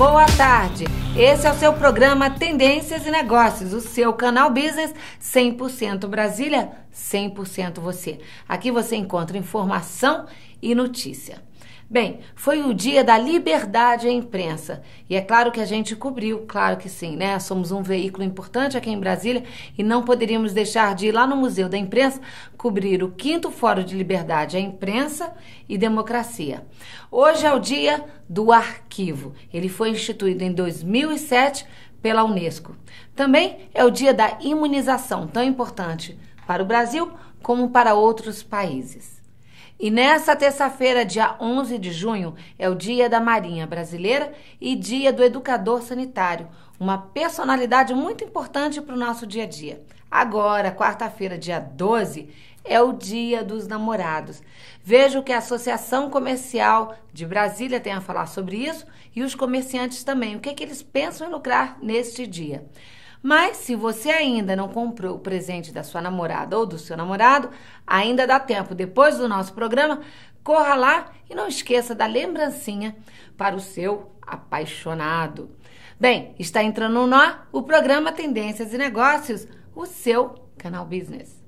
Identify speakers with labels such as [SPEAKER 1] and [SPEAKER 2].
[SPEAKER 1] Boa tarde. Esse é o seu programa Tendências e Negócios, o seu canal Business 100% Brasília, 100% você. Aqui você encontra informação e notícia. Bem, foi o dia da liberdade à imprensa. E é claro que a gente cobriu, claro que sim, né? Somos um veículo importante aqui em Brasília e não poderíamos deixar de ir lá no Museu da Imprensa cobrir o quinto Fórum de Liberdade à Imprensa e Democracia. Hoje é o dia do arquivo. Ele foi instituído em 2007 pela Unesco. Também é o dia da imunização, tão importante para o Brasil como para outros países. E nessa terça-feira, dia 11 de junho, é o Dia da Marinha Brasileira e Dia do Educador Sanitário, uma personalidade muito importante para o nosso dia a dia. Agora, quarta-feira, dia 12, é o Dia dos Namorados. Vejo que a Associação Comercial de Brasília tem a falar sobre isso e os comerciantes também. O que, é que eles pensam em lucrar neste dia? Mas se você ainda não comprou o presente da sua namorada ou do seu namorado, ainda dá tempo. Depois do nosso programa, corra lá e não esqueça da lembrancinha para o seu apaixonado. Bem, está entrando no nó o programa Tendências e Negócios, o seu canal Business.